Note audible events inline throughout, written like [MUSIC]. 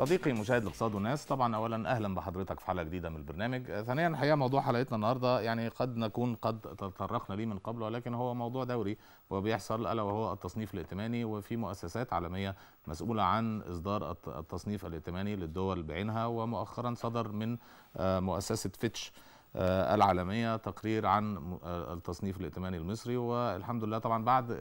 صديقي مشاهد الاقتصاد والناس طبعا اولا اهلا بحضرتك في حلقه جديده من البرنامج آه، ثانيا الحقيقه موضوع حلقتنا النهارده يعني قد نكون قد تطرقنا ليه من قبل ولكن هو موضوع دوري وبيحصل الا وهو التصنيف الائتماني وفي مؤسسات عالميه مسؤوله عن اصدار التصنيف الائتماني للدول بعينها ومؤخرا صدر من آه، مؤسسه فيتش آه، العالمية تقرير عن التصنيف الائتماني المصري والحمد لله طبعا بعد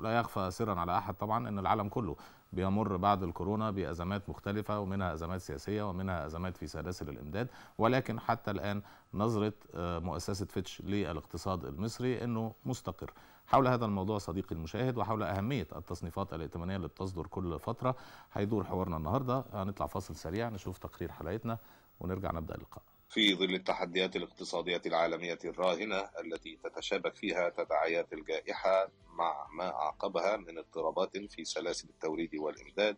لا يخفى سرا على أحد طبعا أن العالم كله بيمر بعد الكورونا بأزمات مختلفة ومنها أزمات سياسية ومنها أزمات في سلاسل الإمداد ولكن حتى الآن نظرة آه، مؤسسة فيتش للاقتصاد المصري أنه مستقر حول هذا الموضوع صديقي المشاهد وحول أهمية التصنيفات الائتمانية اللي بتصدر كل فترة هيدور حوارنا النهاردة هنطلع فاصل سريع نشوف تقرير حلقتنا ونرجع نبدأ اللقاء في ظل التحديات الاقتصادية العالمية الراهنة التي تتشابك فيها تداعيات الجائحة مع ما أعقبها من اضطرابات في سلاسل التوريد والإمداد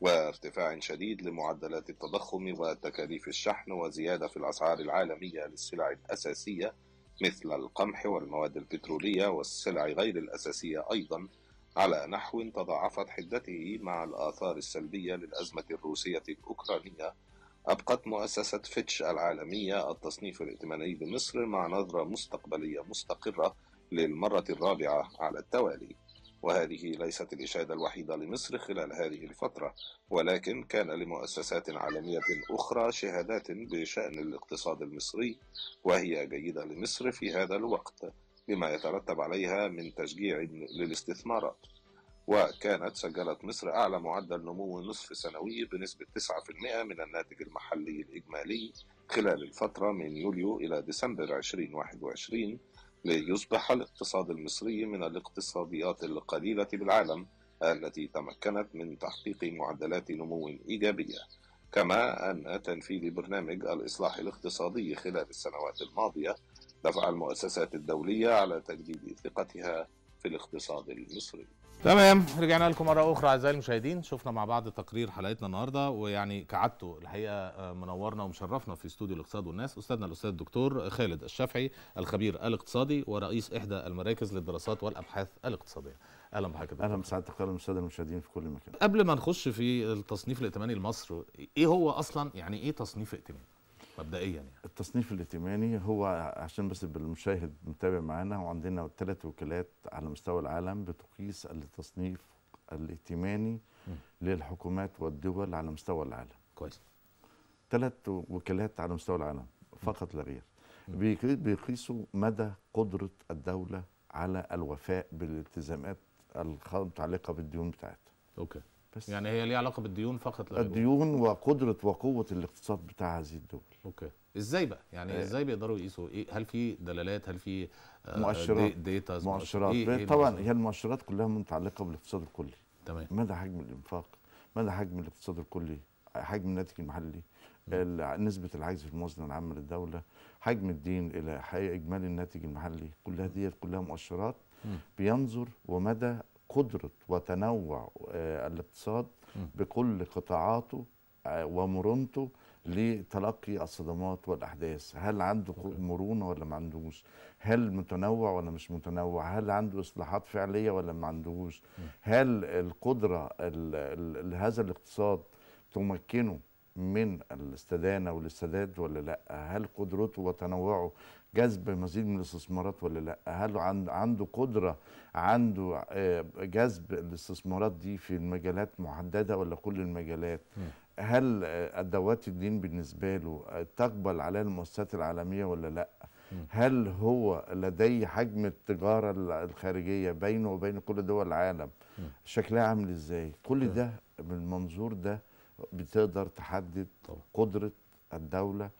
وارتفاع شديد لمعدلات التضخم وتكاليف الشحن وزيادة في الأسعار العالمية للسلع الأساسية مثل القمح والمواد البترولية والسلع غير الأساسية أيضا على نحو تضاعفت حدته مع الآثار السلبية للأزمة الروسية الأوكرانية أبقت مؤسسة فيتش العالمية التصنيف الائتماني لمصر مع نظرة مستقبلية مستقرة للمرة الرابعة على التوالي وهذه ليست الإشادة الوحيدة لمصر خلال هذه الفترة ولكن كان لمؤسسات عالمية أخرى شهادات بشأن الاقتصاد المصري وهي جيدة لمصر في هذا الوقت بما يترتب عليها من تشجيع للاستثمارات وكانت سجلت مصر أعلى معدل نمو نصف سنوي بنسبة 9% من الناتج المحلي الإجمالي خلال الفترة من يوليو إلى ديسمبر 2021 ليصبح الاقتصاد المصري من الاقتصاديات القليلة بالعالم التي تمكنت من تحقيق معدلات نمو إيجابية كما أن تنفيذ برنامج الإصلاح الاقتصادي خلال السنوات الماضية دفع المؤسسات الدولية على تجديد ثقتها في الاقتصاد المصري تمام رجعنا لكم مره اخرى اعزائي المشاهدين شفنا مع بعض تقرير حلقتنا النهارده ويعني كعدته الحقيقه آه، منورنا ومشرفنا في استوديو الاقتصاد والناس استاذنا الاستاذ الدكتور خالد الشافعي الخبير الاقتصادي ورئيس احدى المراكز للدراسات والابحاث الاقتصاديه اهلا بحضرتك اهلا بسعادة اهلا بالساده المشاهدين في كل مكان قبل ما نخش في التصنيف الائتماني لمصر ايه هو اصلا يعني ايه تصنيف ائتماني مبدئيا يعني. التصنيف الائتماني هو عشان بس المشاهد متابع معانا وعندنا ثلاث وكالات على مستوى العالم بتقيس التصنيف الائتماني للحكومات والدول على مستوى العالم كويس ثلاث وكالات على مستوى العالم فقط لا غير بيقيسوا مدى قدرة الدولة على الوفاء بالالتزامات المتعلقة بالديون بتاعتها اوكي بس يعني هي ليها علاقه بالديون فقط لا الديون وقدره وقوه الاقتصاد بتاع هذه الدول اوكي ازاي بقى يعني آه. ازاي بيقدروا يقيسوا إيه هل في دلالات هل في آه مؤشرات ديتا مؤشرات إيه إيه طبعا هي المؤشرات كلها متعلقه بالاقتصاد الكلي تمام مدى حجم الانفاق مدى حجم الاقتصاد الكلي حجم الناتج المحلي نسبة العجز في الموازنة العامة للدولة حجم الدين إلى حقيقة إجمالي الناتج المحلي كلها ديت كلها مؤشرات بينظر ومدى قدرة وتنوع آه، الاقتصاد بكل قطاعاته آه، ومرونته لتلقي الصدمات والاحداث هل عنده مرونه ولا ما عندوش هل متنوع ولا مش متنوع هل عنده اصلاحات فعليه ولا ما عندوش هل القدره لهذا الاقتصاد تمكنه من الاستدانه والاستداد ولا لا هل قدرته وتنوعه جذب مزيد من الاستثمارات ولا لا هل عنده قدرة عنده آه، جذب الاستثمارات دي في المجالات محددة ولا كل المجالات هل أدوات الدين بالنسبة له تقبل عليها المؤسسات العالمية ولا لا هل هو لديه حجم التجارة الخارجية بينه وبين كل دول العالم شكلها عامل ازاي كل ده بالمنظور ده بتقدر تحدد قدرة الدولة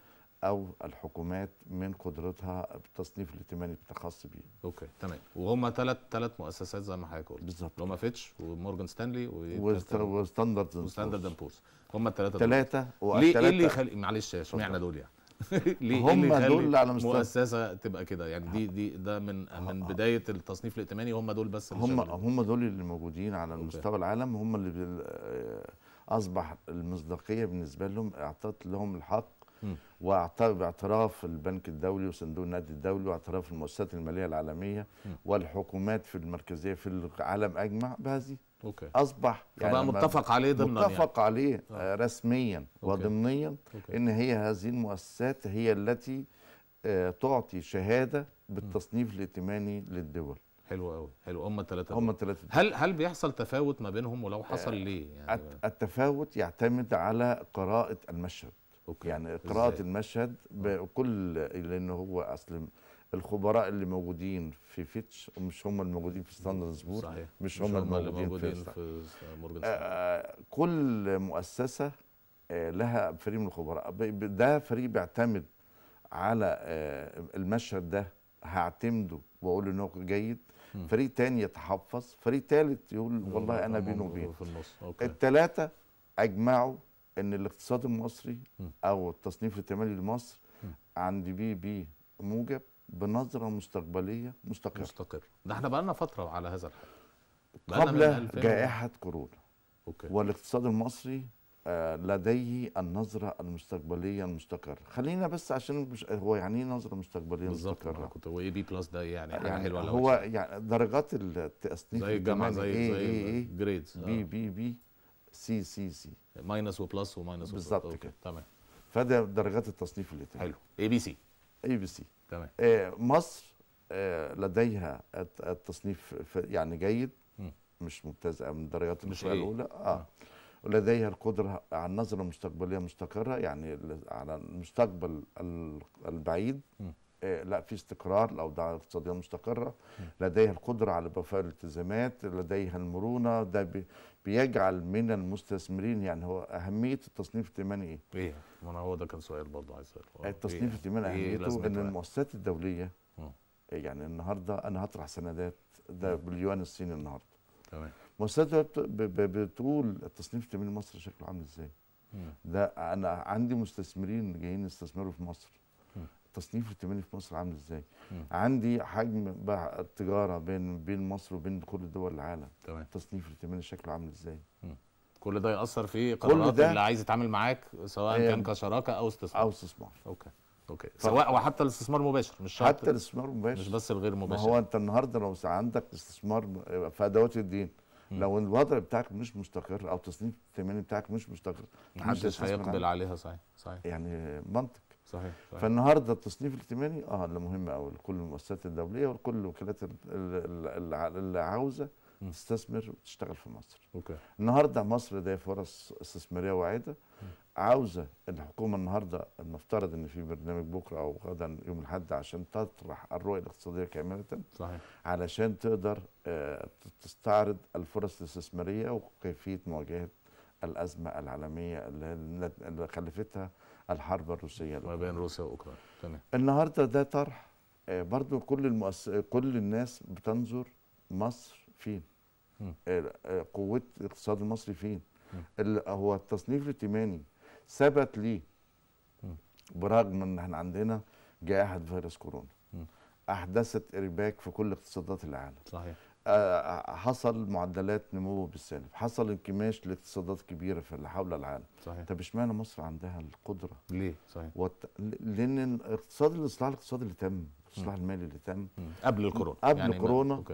او الحكومات من قدرتها بالتصنيف الائتماني الخاص بيه. اوكي تمام وهم ثلاث ثلاث مؤسسات زي ما حضرتك قلت. بالظبط. اللي هم فيتش ومورجان ستانلي وستاندرد وستاندرد اند بورس. هم الثلاثه ثلاثه ليه ايه اللي يخلي معلش اشمعنى دول يعني؟ [LAUGHS] ليه إيه هم اللي دول على مستوى مؤسسه تبقى كده يعني دي دي ده من من آه. بدايه التصنيف الائتماني هم دول بس اللي هم هم دول اللي موجودين على مستوى العالم هم اللي آه، اصبح المصداقيه بالنسبه لهم اعطت لهم الحق واعتراف البنك الدولي وصندوق النقد الدولي واعتراف المؤسسات الماليه العالميه م. والحكومات في المركزيه في العالم اجمع بهذه أوكي. اصبح يعني بقى متفق عليه ضمنا يعني. متفق يعني. عليه آه. آه، رسميا أوكي. وضمنيا أوكي. ان هي هذه المؤسسات هي التي آه، تعطي شهاده بالتصنيف الائتماني للدول حلو قوي حلو هم الثلاثه هم الثلاثه هل هل بيحصل تفاوت ما بينهم ولو حصل ليه يعني التفاوت يعتمد على قراءه المشهد أوكي. يعني قراءة إزاي؟ المشهد بكل لأن هو أصل الخبراء اللي موجودين في فيتش مش هم الموجودين في ستاندرزبورغ مش, مش هم الموجودين, موجودين في, في مورجان آه، آه، كل مؤسسة آه، لها فريق من الخبراء ده فريق بيعتمد على المشهد ده هعتمده واقول ان هو جيد فريق تاني يتحفظ فريق تالت يقول والله انا بينه وبين الثلاثه اجمعوا ان الاقتصاد المصري او التصنيف التمالي لمصر عند بي بي موجب بنظره مستقبليه مستقره مستقر ده احنا بقى لنا فتره على هذا الحال قبل جائحه كورونا أوكي. والاقتصاد المصري آه، لديه النظرة المستقبلية المستقرة خلينا بس عشان مش هو يعني ايه نظرة مستقبلية مستقرة بالظبط كنت هو اي بي بلس ده يعني حاجة يعني حلوة هو يعني درجات التصنيف زي الجامعة زي ايه زي ايه جريدز إيه، إيه، آه. بي بي بي سي سي سي ماينس وبلس وماينس وبلس بالظبط كده تمام فده درجات التصنيف اللي تاني. حلو اي بي سي اي بي سي تمام آه مصر آه لديها التصنيف يعني جيد م. مش ممتاز من الدرجات مش إيه؟ الاولى اه ولديها القدره على النظره المستقبليه مستقره يعني على المستقبل البعيد م. إيه، لا في استقرار الاوضاع الاقتصاديه مستقره لديها القدره على وفاء الالتزامات لديها المرونه ده بيجعل من المستثمرين يعني هو اهميه التصنيف الائتماني ايه؟ ايه ما هو ده كان سؤال برضه عايز اساله آه، التصنيف إيه؟, إيه اهميته إيه ان يعني؟ المؤسسات الدوليه م. إيه، يعني النهارده انا هطرح سندات ده باليوان الصيني النهارده تمام مؤسسات بتقول التصنيف الائتماني لمصر شكله عامل ازاي؟ ده انا عندي مستثمرين جايين يستثمروا في مصر تصنيف التموين في مصر عامل ازاي مم. عندي حجم التجاره بين بين مصر وبين كل دول العالم تمام تصنيف التموين شكله عامل ازاي مم. كل ده ياثر في قرارات اللي عايز يتعامل معاك سواء أيوة. كان كشراكه او استثمار او استثمار اوكي اوكي ف... سواء وحتى الاستثمار مباشر مش شرط حتى الاستثمار مباشر مش بس الغير مباشر ما هو انت النهارده لو عندك استثمار في ادوات الدين مم. لو الوضع بتاعك مش مستقر او تصنيف التموين بتاعك مش مستقر محدش هيقبل عليها صحيح صحيح يعني منطق صحيح, صحيح. فالنهارده التصنيف الائتماني اه ده مهم قوي لكل المؤسسات الدوليه ولكل الوكالات اللي عاوزه تستثمر وتشتغل في مصر. اوكي. النهارده مصر ده فرص استثماريه واعده عاوزه الحكومه النهارده المفترض ان في برنامج بكره او غدا يوم الاحد عشان تطرح الرؤيه الاقتصاديه كامله صحيح علشان تقدر آه، تستعرض الفرص الاستثماريه وكيفيه مواجهه الازمه العالميه اللي خلفتها الحرب الروسيه ما بين روسيا واوكرانيا تمام النهارده ده طرح آه، برضو كل المؤس... كل الناس بتنظر مصر فين آه، آه، قوه الاقتصاد المصري فين هو التصنيف الائتماني ثبت ليه برغم ان احنا عندنا جائحه فيروس كورونا احدثت ارباك في كل اقتصادات العالم صحيح آه، آه، حصل معدلات نمو بالسالب حصل انكماش لاقتصادات كبيره في حول العالم صحيح طب اشمعنى مصر عندها القدره ليه صحيح وت... لان الاقتصاد الاصلاح الاقتصادي اللي تم الاصلاح المالي اللي تم قبل الكورونا قبل يعني الكورونا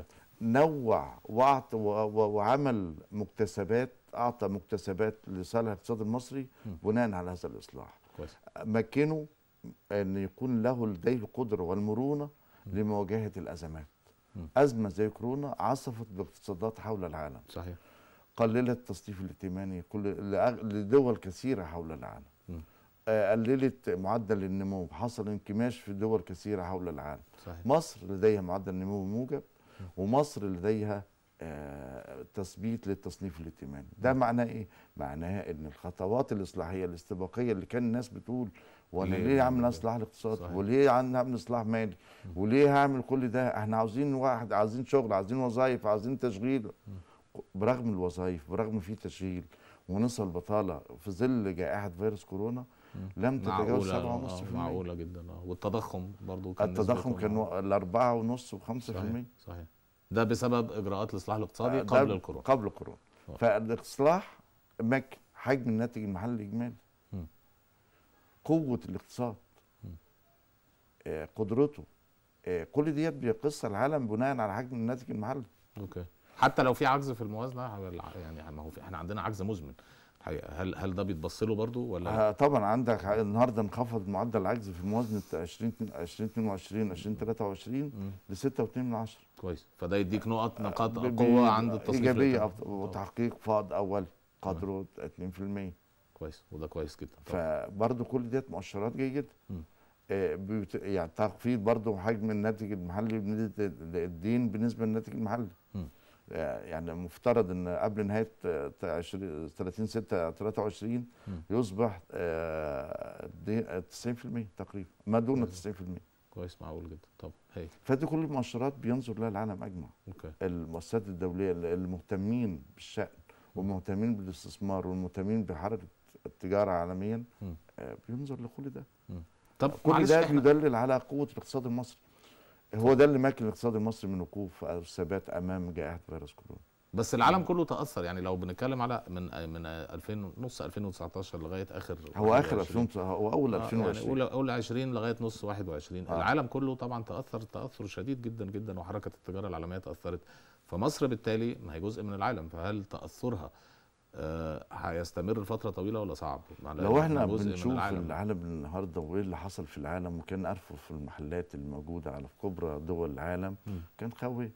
نوع وعط وعمل مكتسبات اعطى مكتسبات لصالح الاقتصاد المصري بناء على هذا الاصلاح كويس مكنه ان يكون له لديه القدره والمرونه لمواجهه الازمات أزمة زي كورونا عصفت باقتصادات حول العالم صحيح قللت التصنيف الائتماني كل لدول كثيرة حول العالم آه، قللت معدل النمو حصل انكماش في دول كثيرة حول العالم صحيح. مصر لديها معدل نمو موجب ومصر لديها آه، تثبيت للتصنيف الائتماني ده معناه ايه معناه ان الخطوات الاصلاحيه الاستباقيه اللي كان الناس بتقول وانا إيه ليه, ليه عامل يعني؟ اصلاح الاقتصاد وليه وليه عامل اصلاح مالي وليه هعمل كل ده احنا عاوزين واحد عايزين شغل عايزين وظايف عايزين تشغيل برغم الوظايف برغم في تشغيل ونصل بطاله في ظل جائحه فيروس كورونا لم تتجاوز 7.5% آه، معقوله جدا آه. والتضخم برضو كان التضخم كان 4.5 و5% صحيح. صحيح ده بسبب اجراءات الاصلاح الاقتصادي آه، قبل الكورونا قبل الكورونا فالاصلاح مكن حجم الناتج المحلي الاجمالي قوه الاقتصاد آه، قدرته آه، كل ديت بيقص العالم بناء على حجم الناتج المحلي اوكي حتى لو في عجز في الموازنه يعني ما هو احنا عندنا عجز مزمن هل هل ده بيتبص له برضه ولا؟ آه طبعا عندك النهارده انخفض معدل العجز في موازنه 20 2022 2023 ل 6.2 كويس فده يديك نقط آه، نقاط قوه عند التصنيف ايجابيه وتحقيق فائض اولي قدره 2% كويس وده كويس جدا فبرضه كل ديت مؤشرات جيده آه، بيت... يعني تخفيض برضه حجم الناتج المحلي بنسبه الدين بالنسبه للناتج المحلي آه، يعني مفترض ان قبل نهايه 30 6 23 يصبح 90% آه، تقريبا ما دون 90% كويس معقول جدا طب هي فدي كل المؤشرات بينظر لها العالم اجمع أوكي. المؤسسات الدوليه المهتمين بالشان والمهتمين بالاستثمار والمهتمين بحركه التجاره عالميا آه، بينظر لكل ده طب كل ده بيدلل على قوه الاقتصاد المصري هو ده اللي ماكن الاقتصاد المصري من وقوف او ثبات امام جائحه فيروس كورونا بس العالم كله تاثر يعني لو بنتكلم على من من 2000 نص 2019 لغايه اخر هو اخر 20 هو اول 2020 آه، يعني اول اول 20 لغايه نص 21 آه. العالم كله طبعا تاثر تاثر شديد جدا جدا وحركه التجاره العالميه تاثرت فمصر بالتالي ما هي جزء من العالم فهل تاثرها آه، هيستمر لفتره طويله ولا صعب لو احنا بنشوف العالم. العالم النهارده وايه اللي حصل في العالم وكان عارفه في المحلات الموجوده على كبرى دول العالم م. كان قوي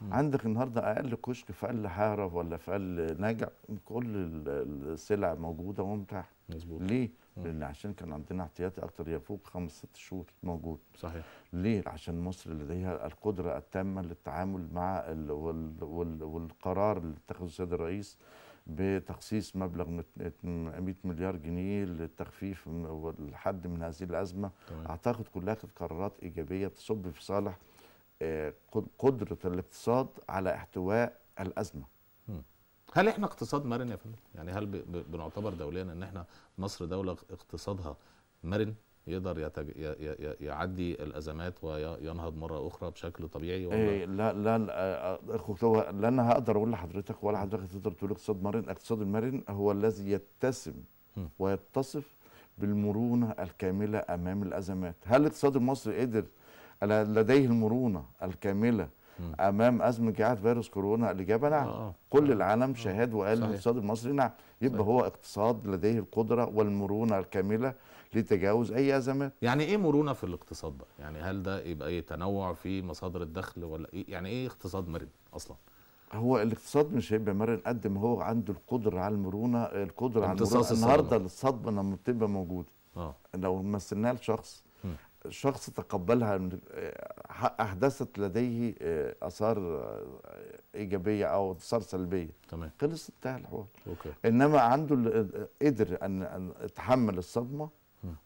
م. عندك النهارده اقل كشك في اقل حاره ولا في اقل نجع كل السلع موجوده ومتاحه مظبوط ليه؟ م. لان عشان كان عندنا احتياطي اكتر يفوق خمس ست شهور موجود صحيح ليه؟ عشان مصر لديها القدره التامه للتعامل مع الـ والـ والـ والقرار اللي اتخذه السيد الرئيس بتخصيص مبلغ 100 مليار جنيه للتخفيف والحد من هذه الازمه طبعا. اعتقد كلها كانت قرارات ايجابيه تصب في صالح آه، قدره الاقتصاد على احتواء الازمه هل احنا اقتصاد مرن يا فندم يعني هل بنعتبر دوليا ان احنا مصر دوله اقتصادها مرن يقدر يعدي الازمات وينهض مره اخرى بشكل طبيعي ولا إيه لا لا آه، اخو لا انا هقدر اقول لحضرتك ولا حضرتك تقدر تقول اقتصاد مرن الاقتصاد المرن هو الذي يتسم ويتصف بالمرونه الكامله امام الازمات هل الاقتصاد المصري قدر لديه المرونه الكامله امام ازمه جائحه فيروس كورونا الاجابه نعم آه. كل آه. العالم آه. شهد وقال الاقتصاد المصري نعم يبقى صحيح. هو اقتصاد لديه القدره والمرونه الكامله لتجاوز اي ازمات يعني ايه مرونه في الاقتصاد ده يعني هل ده يبقى ايه تنوع في مصادر الدخل ولا إيه؟ يعني ايه اقتصاد مرن اصلا هو الاقتصاد مش هيبقى مرن قد ما هو عنده القدره على المرونه القدره على المرونه النهارده الصدمه لما بتبقى موجوده اه لو مثلناها لشخص شخص تقبلها آه، احدثت لديه آه، اثار آه، ايجابيه او اثار سلبيه تمام خلص انتهى الحوار انما عنده قدر ان يتحمل الصدمه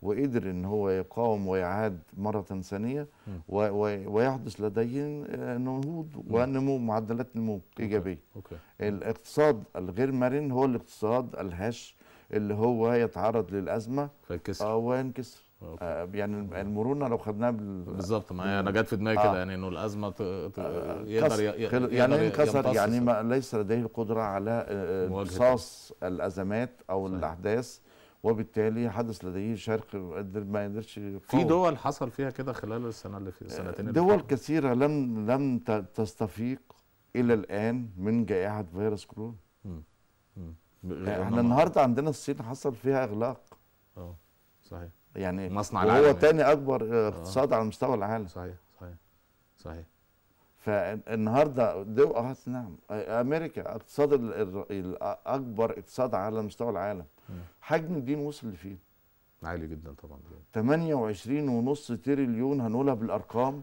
وقدر ان هو يقاوم ويعاد مره ثانيه ويحدث لديه نهوض ونمو معدلات نمو ايجابيه. أوكي. الاقتصاد الغير مرن هو الاقتصاد الهش اللي هو يتعرض للازمه فينكسر اه وينكسر آه يعني المرونه لو خدناها بال... بالظبط ما انا جت في دماغي آه. كده يعني انه الازمه ت... ت... آه يقدر ي... يقدر يعني انكسر يعني ما ليس لديه القدره على آه، امتصاص الازمات او صحيح. الاحداث وبالتالي حدث لديه شرق ما يقدرش في دول حصل فيها كده خلال السنه اللي في السنتين دول اللي كثيره لم لم تستفيق الى الان من جائحه فيروس كورونا يعني احنا النهارده عندنا الصين حصل فيها اغلاق اه صحيح يعني مصنع العالم هو ثاني يعني. اكبر آه. اقتصاد على مستوى العالم صحيح صحيح صحيح فالنهارده دو اه نعم امريكا اقتصاد الاكبر اقتصاد على مستوى العالم حجم الدين وصل لفين عالي جدا طبعا 28 ونص تريليون هنقولها بالارقام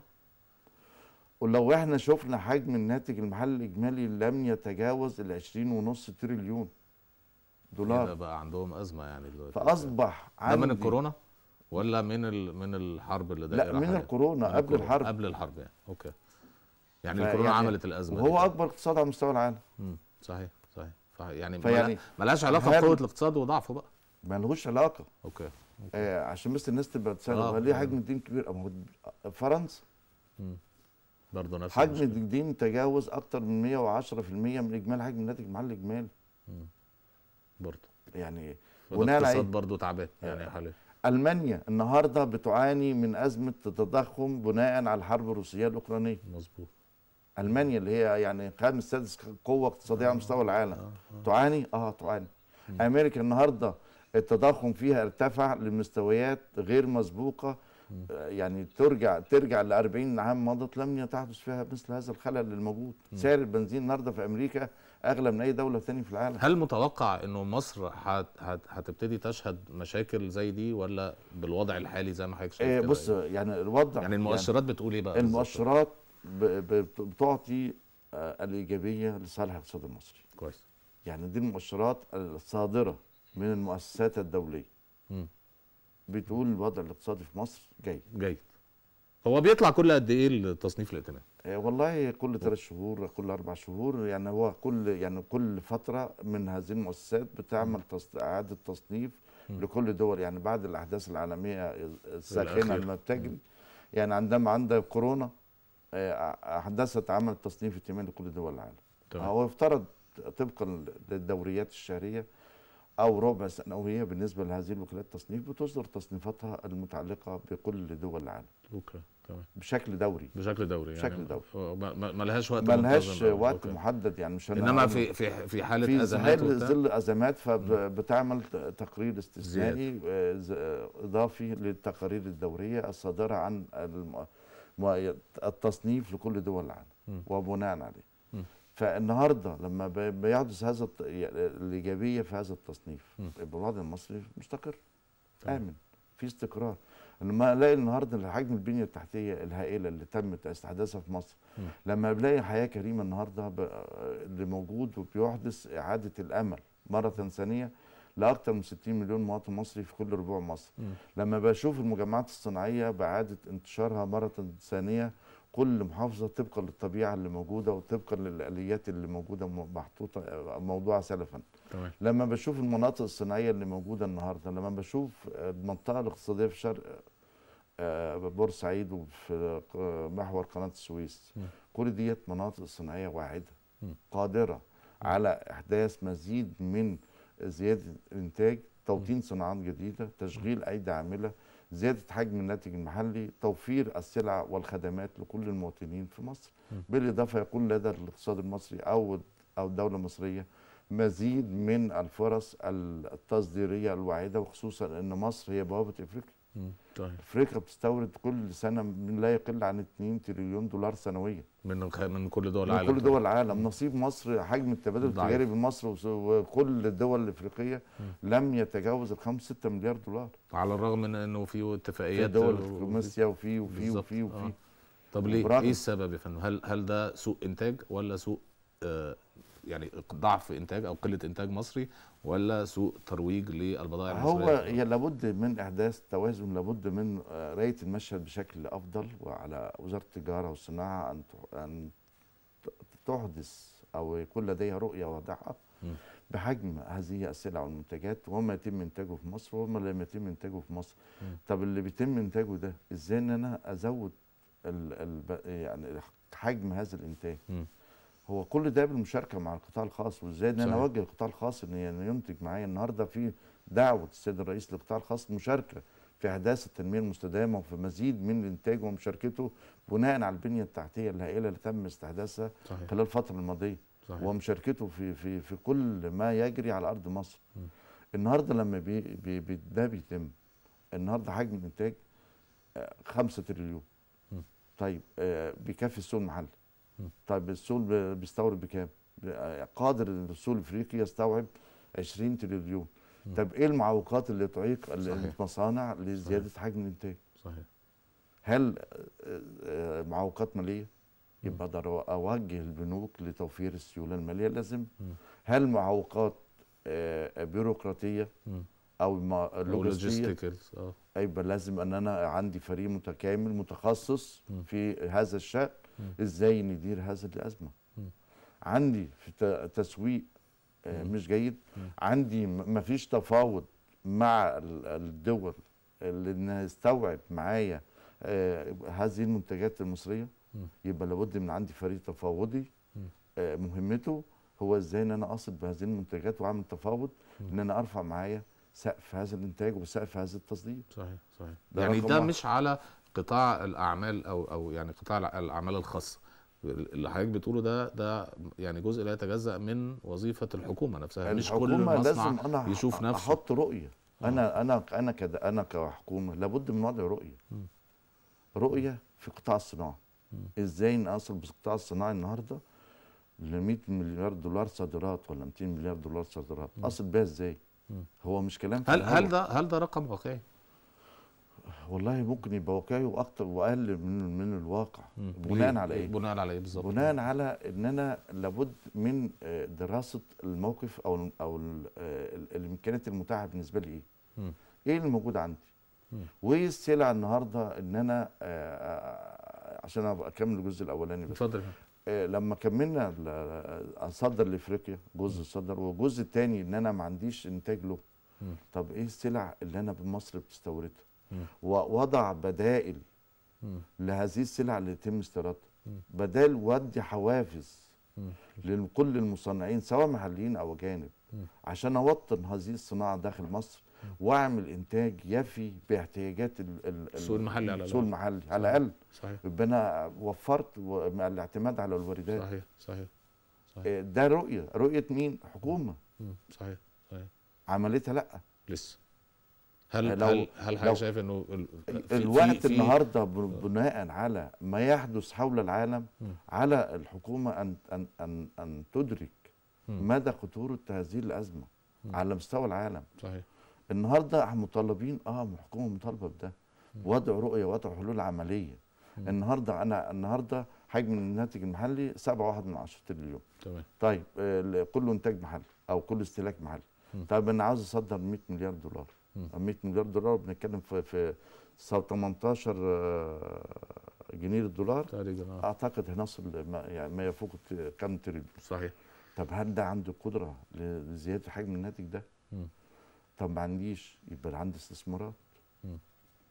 ولو احنا شفنا حجم الناتج المحلي الاجمالي لم يتجاوز ال 20 ونص تريليون دولار بقى عندهم ازمه يعني دلوقتي فاصبح ده من الكورونا ولا من من الحرب اللي دايره لا من الكورونا قبل الحرب قبل الحرب يعني اوكي يعني الكورونا يعني عملت الازمه هو اكبر اقتصاد على مستوى العالم امم صحيح صحيح يعني فيعني ملهاش علاقه بقوه الاقتصاد وضعفه بقى ملهوش علاقه اوكي, أوكي. آه عشان بس الناس تبقى تسال آه. ليه آه. حجم الدين كبير اما آه، فرنسا برضه نفس حجم الدين تجاوز اكتر من 110% من اجمالي حجم الناتج المحلي الاجمالي برضه يعني بناء على برضه تعبان آه، يعني حاليا المانيا النهارده بتعاني من ازمه تضخم بناء على الحرب الروسيه الاوكرانيه مظبوط المانيا اللي هي يعني خامس سادس قوه اقتصاديه على مستوى العالم آه، آه. تعاني اه تعاني امريكا النهارده التضخم فيها ارتفع لمستويات غير مسبوقه آه، يعني ترجع ترجع ل 40 عام مضت لم يتحدث فيها مثل هذا الخلل الموجود سعر البنزين النهارده في امريكا اغلى من اي دوله ثانيه في العالم هل متوقع انه مصر هتبتدي تشهد مشاكل زي دي ولا بالوضع الحالي زي ما حضرتك شايف إيه بص يعني الوضع يعني, يعني المؤشرات يعني بتقول ايه بقى المؤشرات بتعطي آه، الايجابيه لصالح الاقتصاد المصري كويس يعني دي المؤشرات الصادره من المؤسسات الدوليه م. بتقول الوضع الاقتصادي في مصر جيد جيد هو بيطلع كل قد ايه التصنيف الائتماني؟ آه، والله كل ثلاث شهور كل اربع شهور يعني هو كل يعني كل فتره من هذه المؤسسات بتعمل اعاده تصنيف لكل دول يعني بعد الاحداث العالميه الساخنه لما بتجري يعني عندما عندك كورونا آه، هندسه عمل تصنيف ائتماني لكل دول العالم طبعا. هو يفترض طبقا للدوريات الشهريه او ربع سنويه بالنسبه لهذه الوكالات التصنيف بتصدر تصنيفاتها المتعلقه بكل دول العالم اوكي تمام بشكل دوري بشكل دوري يعني بشكل يعني دوري ما لهاش وقت ما لهاش وقت أوكي. محدد يعني مش انما في في في حاله في ازمات في ظل ازمات فبتعمل نعم. تقرير استثنائي آه، اضافي للتقارير الدوريه الصادره عن الم... والتصنيف لكل دول العالم وبناء عليه فالنهارده لما بيحدث هذا الايجابيه في هذا التصنيف الوضع المصري مستقر امن في استقرار لما الاقي النهارده حجم البنيه التحتيه الهائله اللي تم استحداثها في مصر لما بلاقي حياه كريمه النهارده اللي موجود وبيحدث اعاده الامل مره ثانيه لاكثر من 60 مليون مواطن مصري في كل ربوع مصر م. لما بشوف المجمعات الصناعيه باعاده انتشارها مره ثانيه كل محافظه طبقا للطبيعه اللي موجوده وطبقا للاليات اللي موجوده محطوطه موضوعه سلفا طبعا. لما بشوف المناطق الصناعيه اللي موجوده النهارده لما بشوف المنطقه الاقتصاديه في شرق آه، بورسعيد وفي محور قناه السويس م. كل ديت مناطق صناعيه واعده قادره على احداث مزيد من زياده الانتاج توطين صناعات جديده تشغيل ايدي عامله زياده حجم الناتج المحلي توفير السلع والخدمات لكل المواطنين في مصر بالاضافه يكون لدى الاقتصاد المصري او او الدوله المصريه مزيد من الفرص التصديريه الواعده وخصوصا ان مصر هي بوابه افريقيا طيب افريقيا بتستورد كل سنه لا يقل عن 2 تريليون دولار سنويا من من كل دول العالم من كل دول طيب. العالم نصيب مصر حجم التبادل التجاري بين مصر وكل الدول الافريقيه لم يتجاوز ال 5 6 مليار دولار على الرغم من انه في اتفاقيات في دول دبلوماسيه وفي وفي وفي وفي آه. طب ليه ايه السبب يا فندم هل هل ده سوء انتاج ولا سوء آه يعني ضعف انتاج او قله انتاج مصري ولا سوء ترويج للبضائع المصريه هو لابد من احداث توازن لابد من آه، رؤيه المشهد بشكل افضل وعلى وزاره التجاره والصناعه ان ان تحدث او يكون لديها رؤيه واضحه بحجم هذه السلع والمنتجات وما يتم انتاجه في مصر وما لم يتم انتاجه في مصر طب اللي بيتم انتاجه ده ازاي ان انا ازود الـ الـ يعني حجم هذا الانتاج هو كل ده بالمشاركه مع القطاع الخاص وازاي ان انا اوجه القطاع الخاص ان ينتج معايا النهارده في دعوه السيد الرئيس للقطاع الخاص مشاركه في احداث التنميه المستدامه وفي مزيد من الانتاج ومشاركته بناء على البنيه التحتيه الهائله اللي تم استحداثها صحيح. خلال الفتره الماضيه صحيح. ومشاركته في في في كل ما يجري على ارض مصر م. النهارده لما بي بي بي ده بيتم النهارده حجم الانتاج 5 آه، تريليون م. طيب آه، بيكفي السوق المحلي طيب السوق بيستورد بكام؟ قادر السوق الافريقي يستوعب 20 تريليون طب ايه المعوقات اللي تعيق المصانع لزياده صحيح. حجم الانتاج؟ صحيح هل آه، آه، معوقات ماليه؟ يبقى اقدر اوجه البنوك لتوفير السيوله الماليه اللازمه هل معوقات آه، بيروقراطيه او لوجستيك يبقى لازم ان انا عندي فريق متكامل متخصص في هذا الشان ازاي ندير هذه الازمه عندي في تسويق آه، مش جيد عندي ما فيش تفاوض مع الدول اللي انها تستوعب معايا آه، هذه المنتجات المصريه يبقى لابد من عندي فريق تفاوضي آه، مهمته هو ازاي ان انا اصل بهذه المنتجات واعمل تفاوض ان انا ارفع معايا سقف هذا الانتاج وسقف هذا التصدير صحيح صحيح ده يعني ده مش على قطاع الاعمال او او يعني قطاع الاعمال الخاصه اللي حضرتك بتقوله ده ده يعني جزء لا يتجزا من وظيفه الحكومه نفسها الحكومة مش كل مصنع لازم أنا يشوف نفسه احط رؤيه آه. انا انا انا كده انا كحكومه لابد من وضع رؤيه رؤيه في قطاع الصناعه ازاي نصل بالقطاع الصناعي النهارده ل 100 مليار دولار صادرات ولا 200 مليار دولار صادرات اصل بيها ازاي هو مش كلام هل هل ده هل ده رقم واقعي والله ممكن يبقى واقعي واكتر واقل من من الواقع بناء على ايه بناء على ايه بالظبط بناء على ان انا لابد من آه، دراسه الموقف او او آه، الامكانيات المتاحه بالنسبه لي ايه ايه اللي موجود عندي وايه السلع النهارده ان انا آه، عشان ابقى اكمل الجزء الاولاني بس اتفضل لما كملنا اصدر لافريقيا جزء صدر والجزء الثاني ان انا ما عنديش انتاج له طب ايه السلع اللي انا بمصر بتستوردها ووضع بدائل لهذه السلع اللي يتم استيرادها بدائل ودي حوافز لكل المصنعين سواء محليين او اجانب عشان اوطن هذه الصناعه داخل مصر واعمل انتاج يفي باحتياجات السوق المحلي على السوق المحلي على الاقل صحيح يبقى انا وفرت الاعتماد على الواردات صحيح صحيح صحيح آه، ده رؤيه رؤيه مين؟ حكومه صحيح صحيح عملتها لا لسه هل لو هل, هل حضرتك شايف انه الوقت في النهارده بناء على ما يحدث حول العالم على الحكومه ان ان ان, أن تدرك مدى خطوره هذه الازمه على مستوى العالم صحيح النهارده احنا مطالبين اه الحكومه مطالبه بده وضع رؤيه وضع حلول عمليه النهارده انا النهارده حجم الناتج المحلي 7.1 من عشرة اليوم تمام طيب آه، كله انتاج محلي او كله استهلاك محلي طيب انا عاوز اصدر 100 مليار دولار 100 مليار دولار بنتكلم في في 18 آه، جنيه للدولار آه. اعتقد هنصل ما يعني ما يفوق كم تريليون صحيح طب هل ده عنده قدره لزياده حجم الناتج ده؟ طب ما عنديش يبقى عندي استثمارات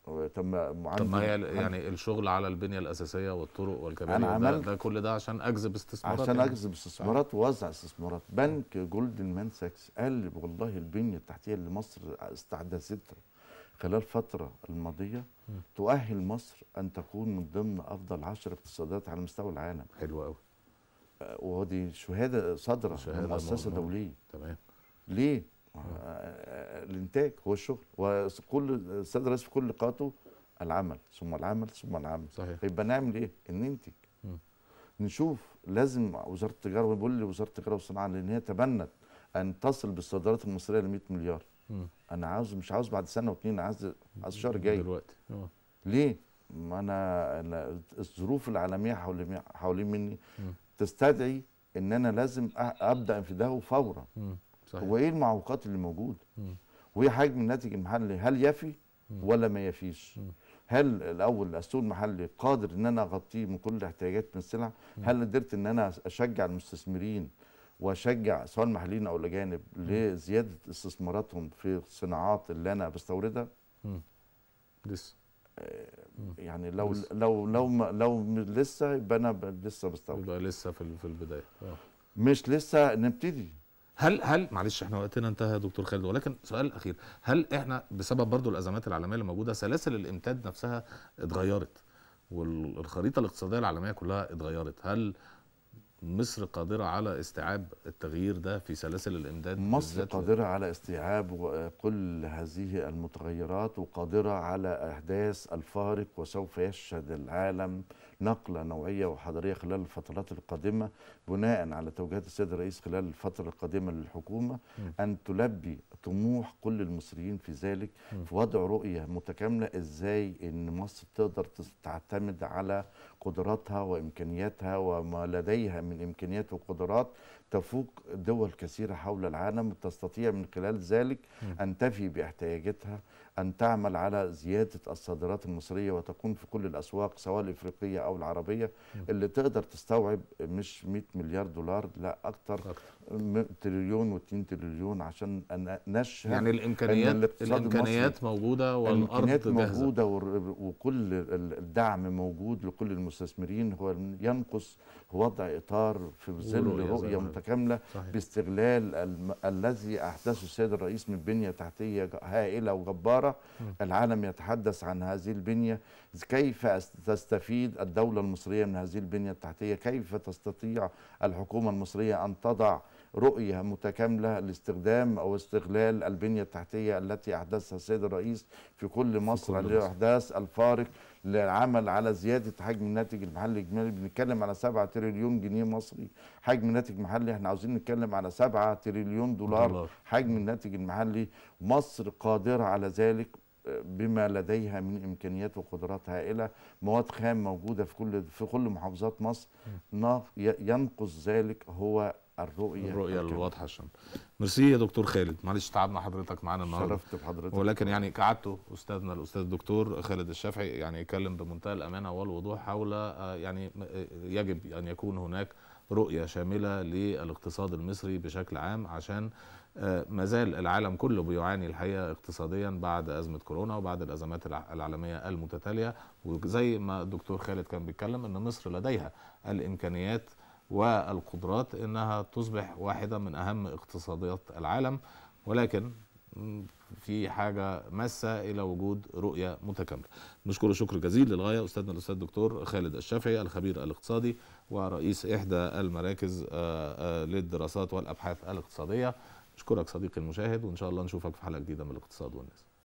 تم معامله طب ما هي يعني الشغل على البنيه الاساسيه والطرق والكباري أنا عملت ده, ده كل ده عشان اجذب استثمارات عشان يعني. اجذب استثمارات ووزع استثمارات بنك جولدن مان ساكس قال والله البنيه التحتيه اللي مصر استحدثتها خلال الفتره الماضيه م. تؤهل مصر ان تكون من ضمن افضل 10 اقتصادات على مستوى العالم حلو قوي آه، ودي شهاده صادره من مؤسسه دوليه تمام ليه آه، آه، آه، الانتاج هو الشغل وكل السيد الرئيس في كل لقاءاته العمل ثم العمل ثم العمل صحيح يبقى نعمل ايه؟ ننتج نشوف لازم وزاره التجاره بيقول لي وزاره التجاره والصناعه لان هي تبنت ان تصل بالصادرات المصريه ل 100 مليار م. انا عاوز مش عاوز بعد سنه واثنين عاوز عاوز الشهر الجاي دلوقتي أوه. ليه؟ ما انا, الظروف العالميه حوالين مني م. تستدعي ان انا لازم ابدا في ده فورا صحيح. هو ايه المعوقات اللي موجوده وايه حجم الناتج المحلي هل يفي ولا ما يفيش هل الاول السوق المحلي قادر ان انا اغطيه من كل احتياجات من السلع هل قدرت ان انا اشجع المستثمرين واشجع سواء محليين او الاجانب لزياده استثماراتهم في الصناعات اللي انا بستوردها لسه آه، يعني لو لسه. لو لو لو لسه يبقى انا لسه بستورد يبقى لسه في البدايه آه. مش لسه نبتدي هل هل معلش احنا وقتنا انتهى يا دكتور خالد ولكن سؤال اخير هل احنا بسبب برضو الازمات العالميه اللي موجوده سلاسل الامتداد نفسها اتغيرت والخريطه الاقتصاديه العالميه كلها اتغيرت هل مصر قادرة على استيعاب التغيير ده في سلاسل الإمداد مصر قادرة على استيعاب كل هذه المتغيرات وقادرة على أحداث الفارق وسوف يشهد العالم نقلة نوعية وحضارية خلال الفترات القادمة بناء على توجيهات السيد الرئيس خلال الفترة القادمة للحكومة أن تلبي طموح كل المصريين في ذلك في وضع رؤية متكاملة إزاي أن مصر تقدر تعتمد على قدراتها وامكانياتها وما لديها من امكانيات وقدرات تفوق دول كثيرة حول العالم تستطيع من خلال ذلك أن تفي باحتياجاتها أن تعمل على زيادة الصادرات المصرية وتكون في كل الأسواق سواء الإفريقية أو العربية اللي تقدر تستوعب مش 100 مليار دولار لا أكتر تريليون و2 تريليون عشان نشهد يعني الإمكانيات الإمكانيات موجودة والأرض جاهزة موجودة وكل الدعم موجود لكل المستثمرين هو ينقص ووضع اطار في ظل رؤيه متكامله صحيح. باستغلال الم... الذي احدثه السيد الرئيس من بنيه تحتيه هائله وجباره م. العالم يتحدث عن هذه البنيه كيف تستفيد الدوله المصريه من هذه البنيه التحتيه كيف تستطيع الحكومه المصريه ان تضع رؤية متكاملة لاستخدام أو استغلال البنية التحتية التي أحدثها السيد الرئيس في كل مصر لأحداث الفارق للعمل على زياده حجم الناتج المحلي الاجمالي بنتكلم على 7 تريليون جنيه مصري حجم الناتج المحلي احنا عاوزين نتكلم على 7 تريليون دولار, دولار حجم الناتج المحلي مصر قادره على ذلك آه، بما لديها من امكانيات وقدرات هائله مواد خام موجوده في كل في كل محافظات مصر ينقص ذلك هو الرؤيه الرؤيه الواضحه عشان ميرسي يا دكتور خالد معلش تعبنا حضرتك معانا النهارده شرفت بحضرتك ولكن يعني كعادته استاذنا الاستاذ الدكتور خالد الشافعي يعني يتكلم بمنتهى الامانه والوضوح حول آه، يعني آه، يجب ان يكون هناك رؤيه شامله للاقتصاد المصري بشكل عام عشان آه، ما زال العالم كله بيعاني الحقيقه اقتصاديا بعد ازمه كورونا وبعد الازمات العالميه المتتاليه وزي ما الدكتور خالد كان بيتكلم ان مصر لديها الامكانيات والقدرات انها تصبح واحده من اهم اقتصاديات العالم ولكن في حاجه ماسه الى وجود رؤيه متكامله. نشكر شكر جزيل للغايه استاذنا الاستاذ الدكتور خالد الشافعي الخبير الاقتصادي ورئيس احدى المراكز آه، آه، للدراسات والابحاث الاقتصاديه. نشكرك صديقي المشاهد وان شاء الله نشوفك في حلقه جديده من الاقتصاد والناس.